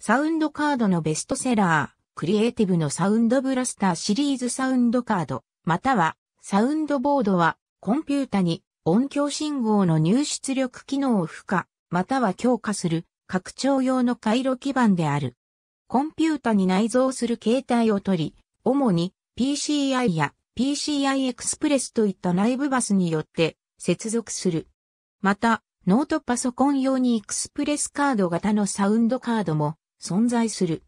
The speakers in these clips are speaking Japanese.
サウンドカードのベストセラー、クリエイティブのサウンドブラスターシリーズサウンドカード、またはサウンドボードはコンピュータに音響信号の入出力機能を付加、または強化する拡張用の回路基板である。コンピュータに内蔵する形態を取り、主に PCI や PCI エクスプレスといった内部バスによって接続する。また、ノートパソコン用にエクスプレスカード型のサウンドカードも存在する。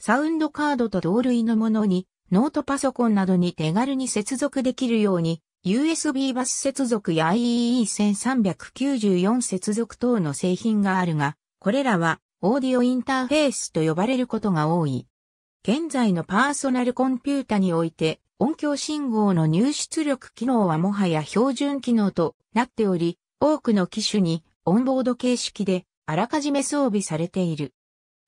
サウンドカードと同類のものに、ノートパソコンなどに手軽に接続できるように、USB バス接続や IEE1394 接続等の製品があるが、これらはオーディオインターフェースと呼ばれることが多い。現在のパーソナルコンピュータにおいて音響信号の入出力機能はもはや標準機能となっており、多くの機種にオンボード形式であらかじめ装備されている。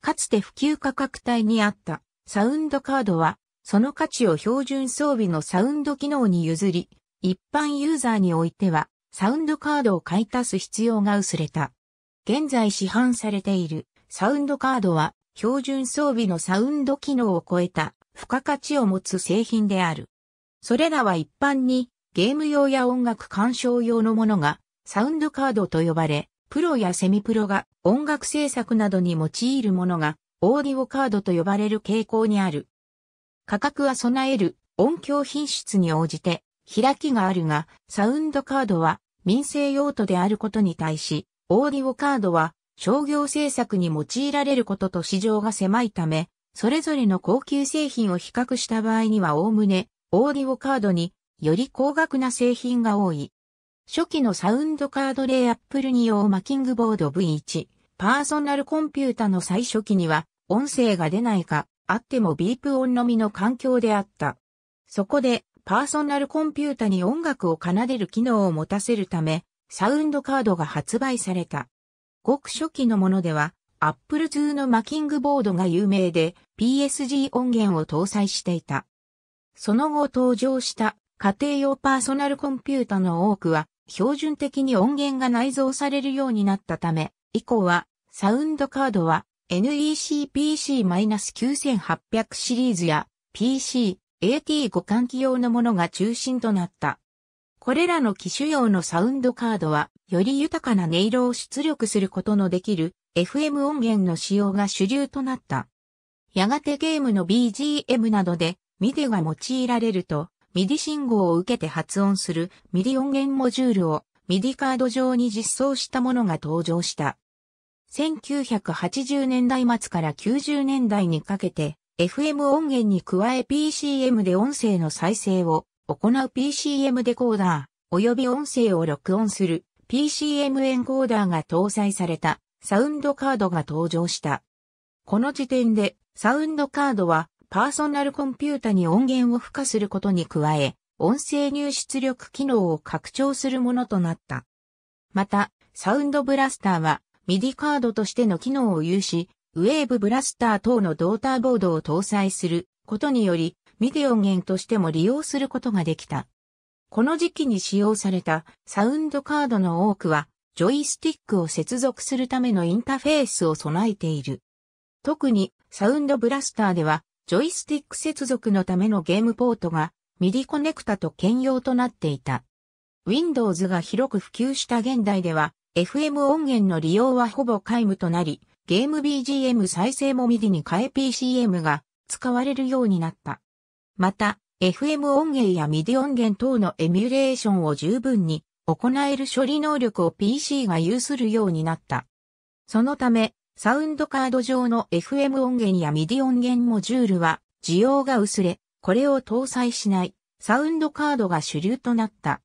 かつて普及価格帯にあったサウンドカードは、その価値を標準装備のサウンド機能に譲り、一般ユーザーにおいては、サウンドカードを買い足す必要が薄れた。現在市販されているサウンドカードは、標準装備のサウンド機能を超えた付加価値を持つ製品である。それらは一般にゲーム用や音楽鑑賞用のものがサウンドカードと呼ばれ、プロやセミプロが音楽制作などに用いるものがオーディオカードと呼ばれる傾向にある。価格は備える音響品質に応じて開きがあるが、サウンドカードは民生用途であることに対し、オーディオカードは商業制作に用いられることと市場が狭いため、それぞれの高級製品を比較した場合にはおおむね、オーディオカードにより高額な製品が多い。初期のサウンドカードレイアップル2用マキングボード V1、パーソナルコンピュータの最初期には、音声が出ないか、あってもビープ音のみの環境であった。そこで、パーソナルコンピュータに音楽を奏でる機能を持たせるため、サウンドカードが発売された。ごく初期のものでは、Apple II のマキングボードが有名で、PSG 音源を搭載していた。その後登場した家庭用パーソナルコンピュータの多くは、標準的に音源が内蔵されるようになったため、以降は、サウンドカードは NEC-PC-9800 シリーズや PC、AT 互換機用のものが中心となった。これらの機種用のサウンドカードは、より豊かな音色を出力することのできる FM 音源の使用が主流となった。やがてゲームの BGM などでミデが用いられると、ミディ信号を受けて発音するミディ音源モジュールをミディカード上に実装したものが登場した。1980年代末から90年代にかけて FM 音源に加え PCM で音声の再生を行う PCM デコーダー及び音声を録音する PCM エンコーダーが搭載されたサウンドカードが登場した。この時点でサウンドカードはパーソナルコンピュータに音源を付加することに加え、音声入出力機能を拡張するものとなった。また、サウンドブラスターは、ミディカードとしての機能を有し、ウェーブブラスター等のドーターボードを搭載することにより、ミディ音源としても利用することができた。この時期に使用されたサウンドカードの多くは、ジョイスティックを接続するためのインターフェースを備えている。特に、サウンドブラスターでは、ジョイスティック接続のためのゲームポートが、ミディコネクタと兼用となっていた。Windows が広く普及した現代では、FM 音源の利用はほぼ皆無となり、ゲーム BGM 再生も MIDI に変え PCM が使われるようになった。また、FM 音源や MIDI 音源等のエミュレーションを十分に行える処理能力を PC が有するようになった。そのため、サウンドカード上の FM 音源や MIDI 音源モジュールは需要が薄れ、これを搭載しないサウンドカードが主流となった。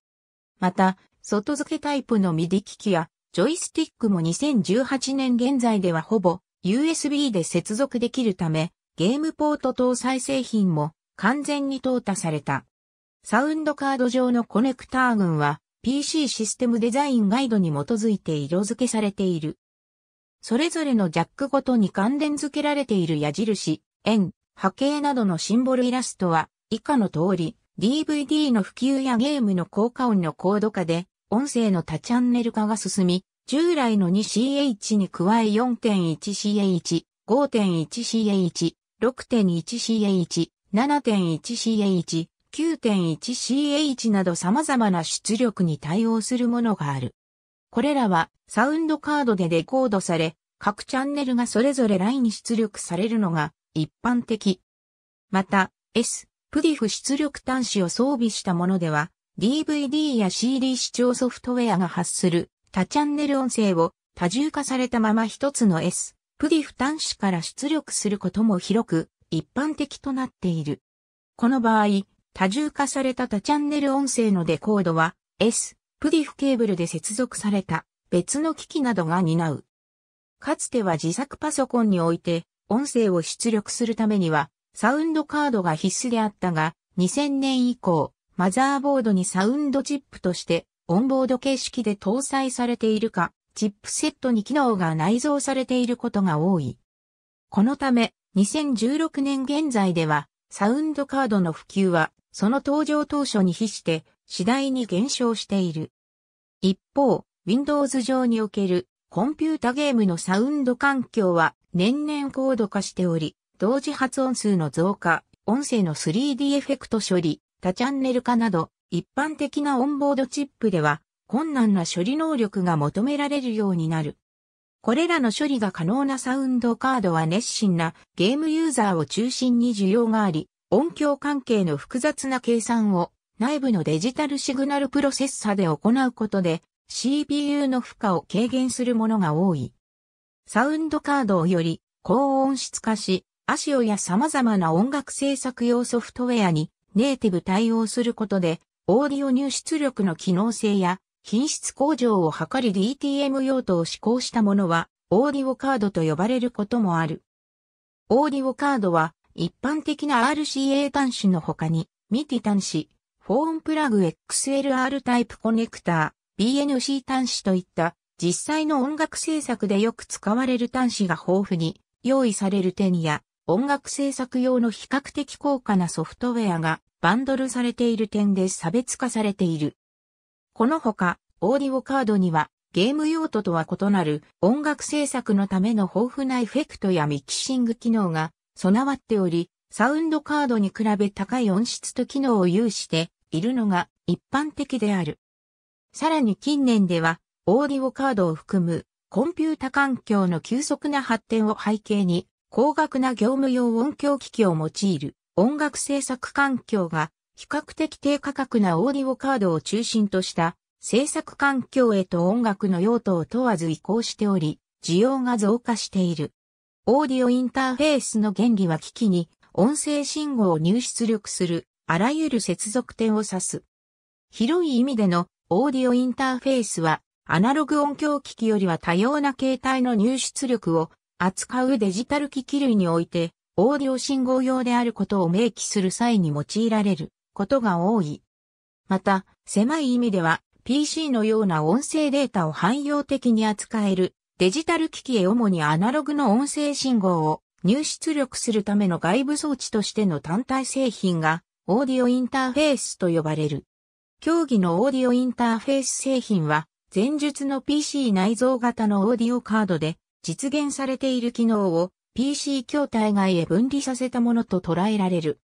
また、外付けタイプの MIDI 機器やジョイスティックも2018年現在ではほぼ USB で接続できるため、ゲームポート搭載製品も完全に淘汰された。サウンドカード上のコネクター群は PC システムデザインガイドに基づいて色付けされている。それぞれのジャックごとに関連付けられている矢印、円、波形などのシンボルイラストは、以下の通り、DVD の普及やゲームの効果音の高度化で、音声の多チャンネル化が進み、従来の 2CH に加え 4.1CH、5.1CH、6.1CH、7.1CH、9.1CH など様々な出力に対応するものがある。これらはサウンドカードでデコードされ、各チャンネルがそれぞれ LINE に出力されるのが一般的。また、S、プディフ出力端子を装備したものでは、DVD や CD 視聴ソフトウェアが発する多チャンネル音声を多重化されたまま一つの S、プディフ端子から出力することも広く一般的となっている。この場合、多重化された多チャンネル音声のデコードは S、プディフケーブルで接続された別の機器などが担う。かつては自作パソコンにおいて音声を出力するためにはサウンドカードが必須であったが2000年以降マザーボードにサウンドチップとしてオンボード形式で搭載されているかチップセットに機能が内蔵されていることが多い。このため2016年現在ではサウンドカードの普及はその登場当初に比して次第に減少している。一方、Windows 上におけるコンピュータゲームのサウンド環境は年々高度化しており、同時発音数の増加、音声の 3D エフェクト処理、多チャンネル化など、一般的なオンボードチップでは困難な処理能力が求められるようになる。これらの処理が可能なサウンドカードは熱心なゲームユーザーを中心に需要があり、音響関係の複雑な計算を内部のデジタルシグナルプロセッサで行うことで CPU の負荷を軽減するものが多い。サウンドカードをより高音質化し、アシオや様々な音楽制作用ソフトウェアにネイティブ対応することで、オーディオ入出力の機能性や品質向上を図り DTM 用途を施行したものは、オーディオカードと呼ばれることもある。オーディオカードは、一般的な RCA 端子の他に、ミティ端子、フォーンプラグ XLR タイプコネクター、BNC 端子といった実際の音楽制作でよく使われる端子が豊富に用意される点や音楽制作用の比較的高価なソフトウェアがバンドルされている点で差別化されている。このほか、オーディオカードにはゲーム用途とは異なる音楽制作のための豊富なエフェクトやミキシング機能が備わっており、サウンドカードに比べ高い音質と機能を有しているのが一般的である。さらに近年では、オーディオカードを含むコンピュータ環境の急速な発展を背景に、高額な業務用音響機器を用いる音楽制作環境が比較的低価格なオーディオカードを中心とした制作環境へと音楽の用途を問わず移行しており、需要が増加している。オーディオインターフェースの原理は機器に音声信号を入出力するあらゆる接続点を指す。広い意味でのオーディオインターフェースは、アナログ音響機器よりは多様な形態の入出力を扱うデジタル機器類において、オーディオ信号用であることを明記する際に用いられることが多い。また、狭い意味では、PC のような音声データを汎用的に扱えるデジタル機器へ主にアナログの音声信号を入出力するための外部装置としての単体製品がオーディオインターフェースと呼ばれる。競技のオーディオインターフェース製品は、前述の PC 内蔵型のオーディオカードで実現されている機能を PC 筐体外へ分離させたものと捉えられる。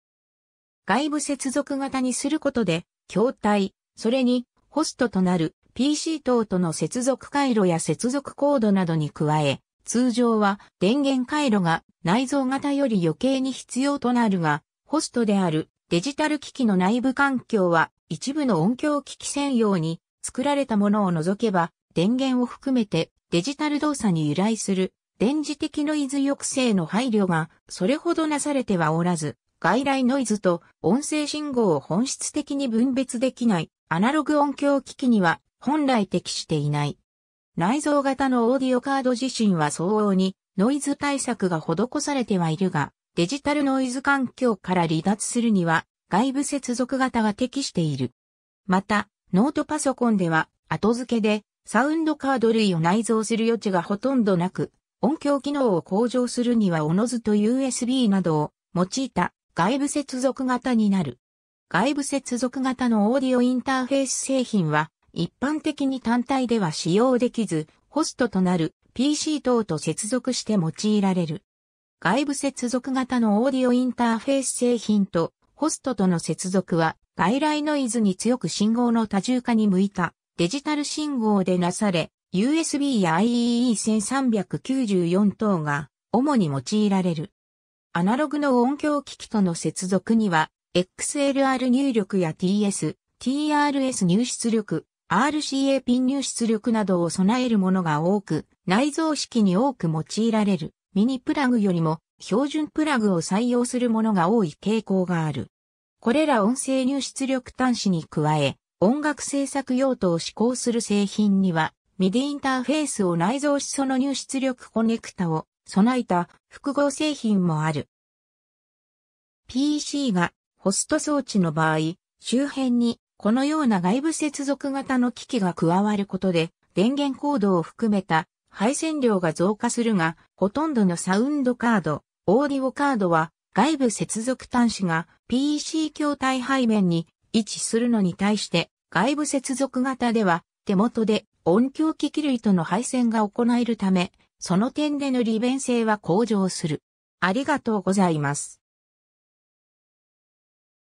外部接続型にすることで、筐体、それにホストとなる PC 等との接続回路や接続コードなどに加え、通常は電源回路が内蔵型より余計に必要となるが、ホストであるデジタル機器の内部環境は一部の音響機器専用に作られたものを除けば、電源を含めてデジタル動作に由来する電磁的ノイズ抑制の配慮がそれほどなされてはおらず、外来ノイズと音声信号を本質的に分別できないアナログ音響機器には本来適していない。内蔵型のオーディオカード自身は相応にノイズ対策が施されてはいるが、デジタルノイズ環境から離脱するには外部接続型は適している。また、ノートパソコンでは後付けでサウンドカード類を内蔵する余地がほとんどなく、音響機能を向上するにはおのずと USB などを用いた外部接続型になる。外部接続型のオーディオインターフェース製品は一般的に単体では使用できず、ホストとなる PC 等と接続して用いられる。外部接続型のオーディオインターフェース製品とホストとの接続は外来ノイズに強く信号の多重化に向いたデジタル信号でなされ、USB や IEE1394 等が主に用いられる。アナログの音響機器との接続には XLR 入力や TS、TRS 入出力、RCA ピン入出力などを備えるものが多く、内蔵式に多く用いられるミニプラグよりも標準プラグを採用するものが多い傾向がある。これら音声入出力端子に加え、音楽制作用途を指向する製品には、ミディインターフェースを内蔵しその入出力コネクタを備えた複合製品もある。PC がホスト装置の場合、周辺にこのような外部接続型の機器が加わることで、電源コードを含めた配線量が増加するが、ほとんどのサウンドカード、オーディオカードは外部接続端子が PC 筐体背面に位置するのに対して外部接続型では手元で音響機器類との配線が行えるため、その点での利便性は向上する。ありがとうございます。